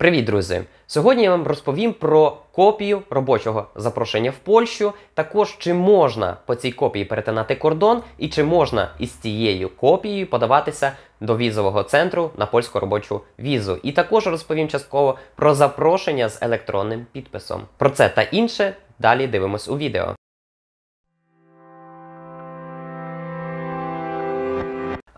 Привіт, друзі! Сьогодні я вам розповім про копію робочого запрошення в Польщу. Також чи можна по цій копії перетинати кордон, і чи можна із цією копією подаватися до візового центру на польську робочу візу. І також розповім частково про запрошення з електронним підписом. Про це та інше далі дивимось у відео.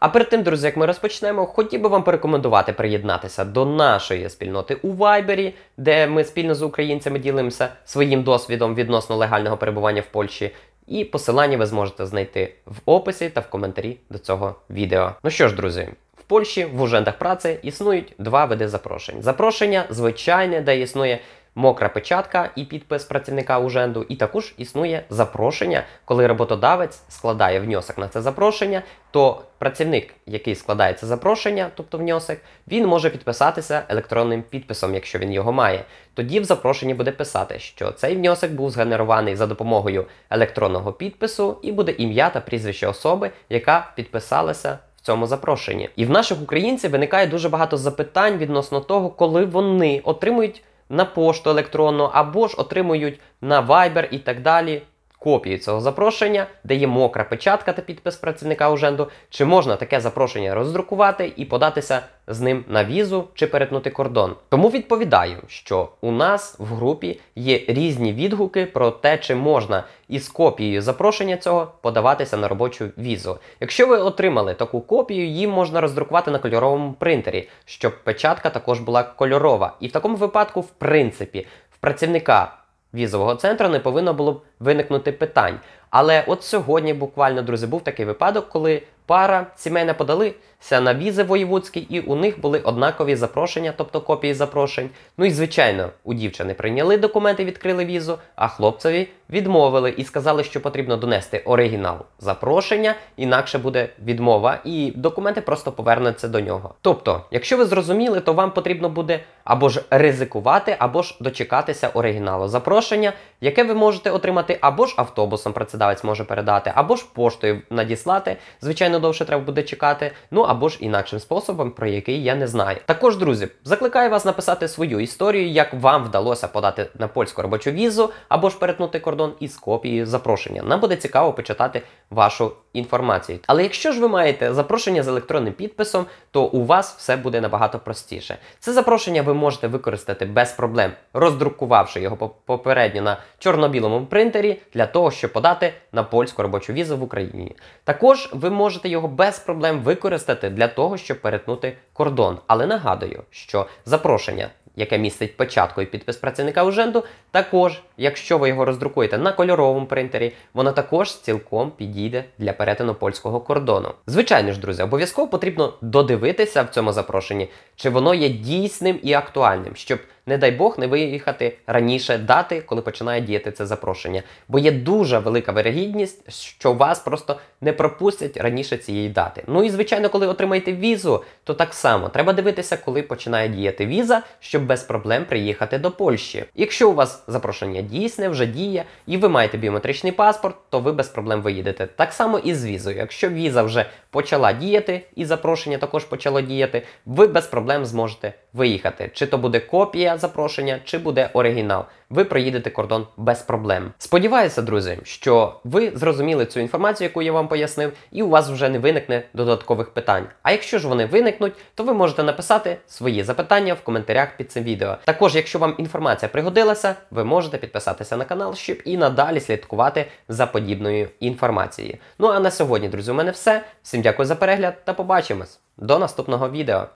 А перед тим, друзі, як ми розпочнемо, хотів би вам порекомендувати приєднатися до нашої спільноти у Вайбері, де ми спільно з українцями ділимося своїм досвідом відносно легального перебування в Польщі. І посилання ви зможете знайти в описі та в коментарі до цього відео. Ну що ж, друзі, в Польщі в ужендах праці існують два види запрошень. Запрошення звичайне, де існує мокра печатка і підпис працівника уженду, і також існує запрошення, коли роботодавець складає внесок на це запрошення, то працівник, який складає це запрошення, тобто внесок, він може підписатися електронним підписом, якщо він його має. Тоді в запрошенні буде писати, що цей внесок був згенерований за допомогою електронного підпису, і буде ім'я та прізвище особи, яка підписалася. В цьому запрошенні і в наших українців виникає дуже багато запитань відносно того, коли вони отримують на пошту електронну або ж отримують на Viber і так далі копію цього запрошення, де є мокра печатка та підпис працівника уженду, чи можна таке запрошення роздрукувати і податися з ним на візу чи перетнути кордон. Тому відповідаю, що у нас в групі є різні відгуки про те, чи можна із копією запрошення цього подаватися на робочу візу. Якщо ви отримали таку копію, її можна роздрукувати на кольоровому принтері, щоб печатка також була кольорова. І в такому випадку, в принципі, в працівника візового центру не повинно було б виникнути питань. Але от сьогодні, буквально, друзі, був такий випадок, коли пара сімейна подалися на візи воєвудські, і у них були однакові запрошення, тобто копії запрошень. Ну і звичайно, у дівчини прийняли документи, відкрили візу, а хлопцеві відмовили і сказали, що потрібно донести оригінал запрошення, інакше буде відмова, і документи просто повернуться до нього. Тобто, якщо ви зрозуміли, то вам потрібно буде або ж ризикувати, або ж дочекатися оригіналу запрошення, яке ви можете отримати, або ж автобусом працедавця роботодавець може передати, або ж поштою надіслати. Звичайно, довше треба буде чекати. Ну або ж інакшим способом, про який я не знаю. Також, друзі, закликаю вас написати свою історію, як вам вдалося подати на польську робочу візу, або ж перетнути кордон із копією запрошення. Нам буде цікаво почитати вашу інформацію. Але якщо ж ви маєте запрошення з електронним підписом, то у вас все буде набагато простіше. Це запрошення ви можете використати без проблем, роздрукувавши його попередньо на чорно-білому принтері для того, щоб подати на польську робочу візу в Україні. Також ви можете його без проблем використати для того, щоб перетнути кордон. Але нагадую, що запрошення, яке містить початку і підпис працівника уженду, також, якщо ви його роздрукуєте на кольоровому принтері, воно також цілком підійде для перетину польського кордону. Звичайно ж, друзі, обов'язково потрібно додивитися в цьому запрошенні, чи воно є дійсним і актуальним, щоб не дай Бог, не виїхати раніше дати, коли починає діяти це запрошення. Бо є дуже велика вирогідність, що вас просто не пропустять раніше цієї дати. Ну і звичайно, коли отримаєте візу, то так само треба дивитися, коли починає діяти віза, щоб без проблем приїхати до Польщі. Якщо у вас запрошення дійсне, вже діє, і ви маєте біометричний паспорт, то ви без проблем виїдете. Так само і з візою. Якщо віза вже почала діяти, і запрошення також почало діяти, ви без проблем зможете виїхати. Чи то буде копія запрошення, чи буде оригінал. Ви проїдете кордон без проблем. Сподіваюся, друзі, що ви зрозуміли цю інформацію, яку я вам пояснив, і у вас вже не виникне додаткових питань. А якщо ж вони виникнуть, то ви можете написати свої запитання в коментарях під цим відео. Також, якщо вам інформація пригодилася, ви можете підписатися на канал, щоб і надалі слідкувати за подібною інформацією. Ну а на сьогодні, друзі, у мене все. Всім дякую за перегляд та побачимось до наступного відео.